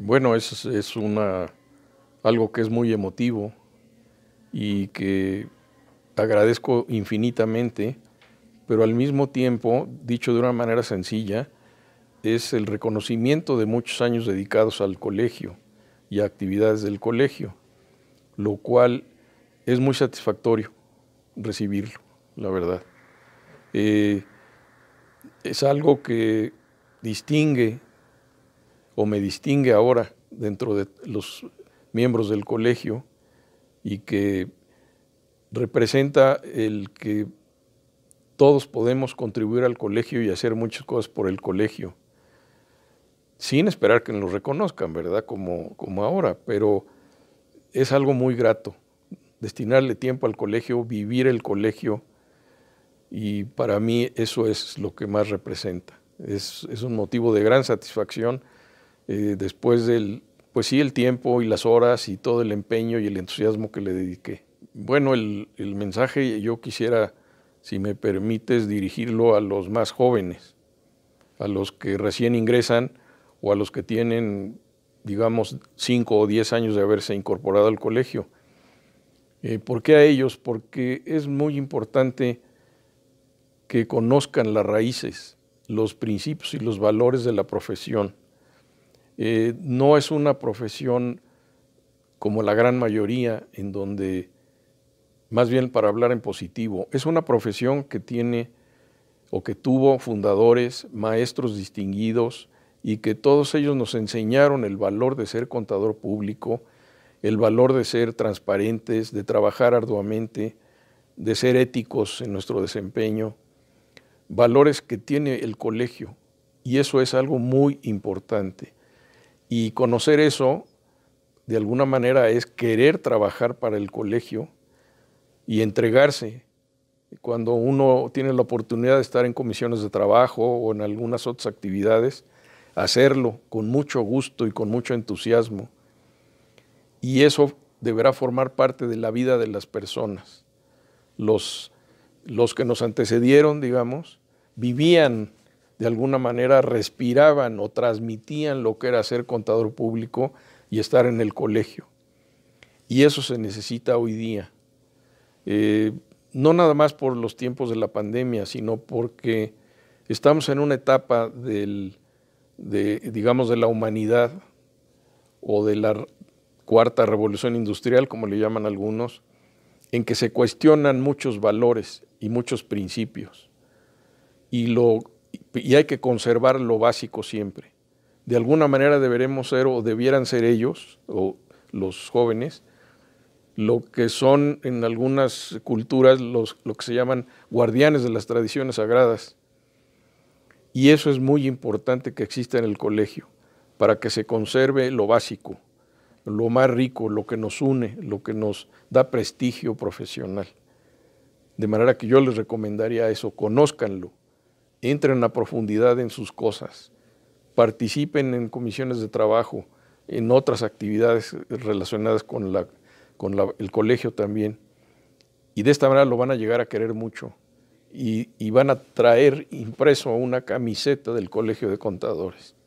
Bueno, es, es algo que es muy emotivo y que agradezco infinitamente, pero al mismo tiempo, dicho de una manera sencilla, es el reconocimiento de muchos años dedicados al colegio y a actividades del colegio, lo cual es muy satisfactorio recibirlo, la verdad. Eh, es algo que distingue o me distingue ahora dentro de los miembros del colegio y que representa el que todos podemos contribuir al colegio y hacer muchas cosas por el colegio, sin esperar que nos reconozcan, ¿verdad? Como, ahora, pero es algo muy grato, destinarle tiempo al colegio, vivir el colegio, y para mí eso es lo que más representa. es un motivo de gran satisfacción eh, después del, pues sí, el tiempo y las horas y todo el empeño y el entusiasmo que le dediqué. Bueno, el, mensaje yo quisiera, si me permites, dirigirlo a los más jóvenes, a los que recién ingresan o a los que tienen, digamos, cinco o diez años de haberse incorporado al colegio. Eh, ¿Por qué a ellos? Porque es muy importante que conozcan las raíces, los principios y los valores de la profesión eh, no es una profesión como la gran mayoría, en donde, más bien para hablar en positivo, es una profesión que tiene o que tuvo fundadores, maestros distinguidos, y que todos ellos nos enseñaron el valor de ser contador público, el valor de ser transparentes, de trabajar arduamente, de ser éticos en nuestro desempeño, valores que tiene el colegio, y eso es algo muy importante. Y conocer eso, de alguna manera, es querer trabajar para el colegio y entregarse. Cuando uno tiene la oportunidad de estar en comisiones de trabajo o en algunas otras actividades, hacerlo con mucho gusto y con mucho entusiasmo. Y eso deberá formar parte de la vida de las personas. Los, los que nos antecedieron, digamos, vivían de alguna manera respiraban o transmitían lo que era ser contador público y estar en el colegio. Y eso se necesita hoy día. Eh, no nada más por los tiempos de la pandemia, sino porque estamos en una etapa del, de, digamos, de la humanidad o de la cuarta revolución industrial, como le llaman algunos, en que se cuestionan muchos valores y muchos principios. Y lo y hay que conservar lo básico siempre. De alguna manera deberemos ser o debieran ser ellos, o los jóvenes, lo que son en algunas culturas los, lo que se llaman guardianes de las tradiciones sagradas. Y eso es muy importante que exista en el colegio, para que se conserve lo básico, lo más rico, lo que nos une, lo que nos da prestigio profesional. De manera que yo les recomendaría eso, conózcanlo entren a profundidad en sus cosas, participen en comisiones de trabajo, en otras actividades relacionadas con, el colegio también. Y de esta manera lo van a llegar a querer mucho y, y van a traer impreso una camiseta del Colegio de Contadores.